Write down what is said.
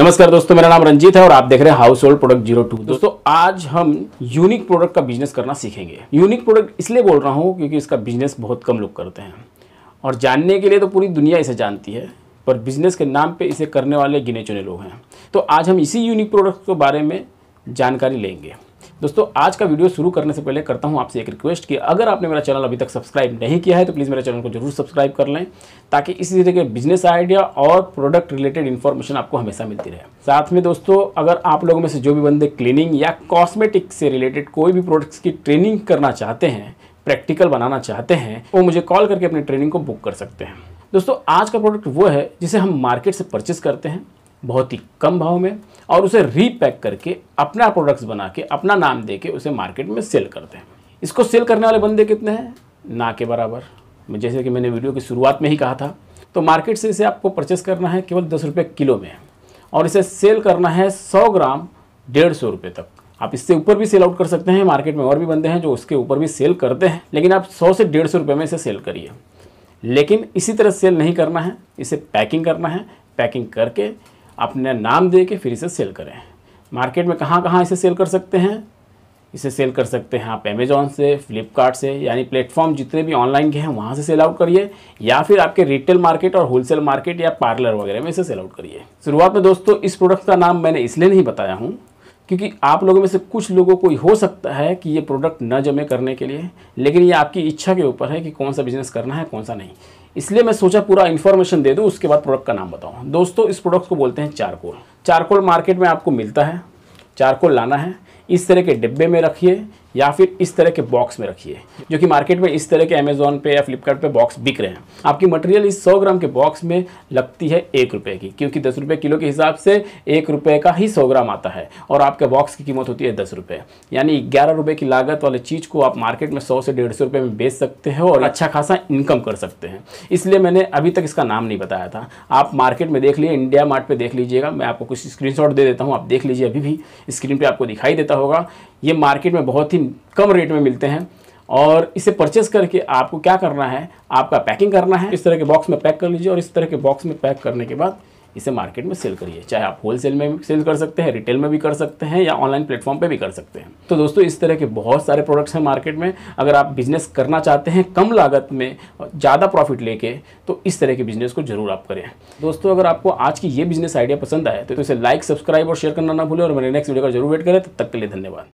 नमस्कार दोस्तों मेरा नाम रंजीत है और आप देख रहे हैं household product zero two दोस्तों आज हम यूनिक प्रोडक्ट का बिजनेस करना सीखेंगे यूनिक प्रोडक्ट इसलिए बोल रहा हूँ क्योंकि इसका बिजनेस बहुत कम लोग करते हैं और जानने के लिए तो पूरी दुनिया इसे जानती है पर बिजनेस के नाम पर इसे करने वाले गिने चुने लोग हैं तो आज हम इसी यूनिक प्रोडक्ट के बारे में जानकारी लेंगे दोस्तों आज का वीडियो शुरू करने से पहले करता हूँ आपसे एक रिक्वेस्ट कि अगर आपने मेरा चैनल अभी तक सब्सक्राइब नहीं किया है तो प्लीज़ मेरे चैनल को जरूर सब्सक्राइब कर लें ताकि इसी तरह के बिजनेस आइडिया और प्रोडक्ट रिलेटेड इन्फॉर्मेशन आपको हमेशा मिलती रहे साथ में दोस्तों अगर आप लोगों में से जो भी बंदे क्लीनिंग या कॉस्मेटिक से रिलेटेड कोई भी प्रोडक्ट्स की ट्रेनिंग करना चाहते हैं प्रैक्टिकल बनाना चाहते हैं वो मुझे कॉल करके अपनी ट्रेनिंग को बुक कर सकते हैं दोस्तों आज का प्रोडक्ट वो है जिसे हम मार्केट से परचेस करते हैं बहुत ही कम भाव में और उसे रीपैक करके अपना प्रोडक्ट्स बना के अपना नाम दे के उसे मार्केट में सेल करते हैं इसको सेल करने वाले बंदे कितने हैं ना के बराबर जैसे कि मैंने वीडियो की शुरुआत में ही कहा था तो मार्केट से इसे आपको परचेस करना है केवल दस रुपये किलो में और इसे सेल करना है सौ ग्राम डेढ़ सौ रुपये तक आप इससे ऊपर भी सेल आउट कर सकते हैं मार्केट में और भी बंदे हैं जो उसके ऊपर भी सेल करते हैं लेकिन आप सौ से डेढ़ सौ रुपये में इसे सेल करिए लेकिन इसी तरह सेल नहीं करना है इसे पैकिंग करना है पैकिंग करके अपने नाम दे के फिर इसे सेल करें मार्केट में कहाँ कहाँ इसे सेल कर सकते हैं इसे सेल कर सकते हैं आप अमेजोन से फ्लिपकार्ट से यानी प्लेटफॉर्म जितने भी ऑनलाइन के हैं वहाँ से सेल आउट करिए या फिर आपके रिटेल मार्केट और होलसेल मार्केट या पार्लर वगैरह में इसे सेल आउट करिए शुरुआत में दोस्तों इस प्रोडक्ट का नाम मैंने इसलिए नहीं बताया हूँ क्योंकि आप लोगों में से कुछ लोगों को हो सकता है कि ये प्रोडक्ट न जमे करने के लिए लेकिन ये आपकी इच्छा के ऊपर है कि कौन सा बिजनेस करना है कौन सा नहीं इसलिए मैं सोचा पूरा इन्फॉर्मेशन दे दूँ उसके बाद प्रोडक्ट का नाम बताऊँ दोस्तों इस प्रोडक्ट को बोलते हैं चारकोल चारकोल मार्केट में आपको मिलता है चारकोल लाना है इस तरह के डिब्बे में रखिए या फिर इस तरह के बॉक्स में रखिए जो कि मार्केट में इस तरह के अमेजोन पे या फ्लिपकार्ट पे बॉक्स बिक रहे हैं आपकी मटेरियल इस 100 ग्राम के बॉक्स में लगती है एक रुपये की क्योंकि दस रुपये किलो के हिसाब से एक रुपये का ही 100 ग्राम आता है और आपके बॉक्स की कीमत होती है दस रुपये यानी ग्यारह रुपये की लागत वाले चीज़ को आप मार्केट में सौ से डेढ़ सौ रुपये में बेच सकते हो और अच्छा खासा इनकम कर सकते हैं इसलिए मैंने अभी तक इसका नाम नहीं बताया था आप मार्केट में देख लीजिए इंडिया मार्ट पर देख लीजिएगा मैं आपको कुछ स्क्रीन दे देता हूँ आप देख लीजिए अभी भी स्क्रीन पर आपको दिखाई देता होगा ये मार्केट में बहुत ही ही कम रेट में मिलते हैं और इसे परचेस करके आपको क्या करना है आपका पैकिंग करना है इस तरह के बॉक्स में पैक कर लीजिए और इस तरह के बॉक्स में पैक करने के बाद इसे मार्केट में सेल करिए चाहे आप होलसेल में सेल कर सकते हैं रिटेल में भी कर सकते हैं या ऑनलाइन प्लेटफॉर्म पे भी कर सकते हैं तो दोस्तों इस तरह के बहुत सारे प्रोडक्ट्स हैं मार्केट में अगर आप बिजनेस करना चाहते हैं कम लागत में ज़्यादा प्रॉफिट लेके तो इस तरह के बिजनेस को जरूर आप करें दोस्तों अगर आपको आज की ये बिजनेस आइडिया पसंद आए तो इसे लाइक सब्सक्राइब और शेयर करना ना भूलें और मेरे नेक्स्ट वीडियो का जरूर वेट करें तब तक के लिए धन्यवाद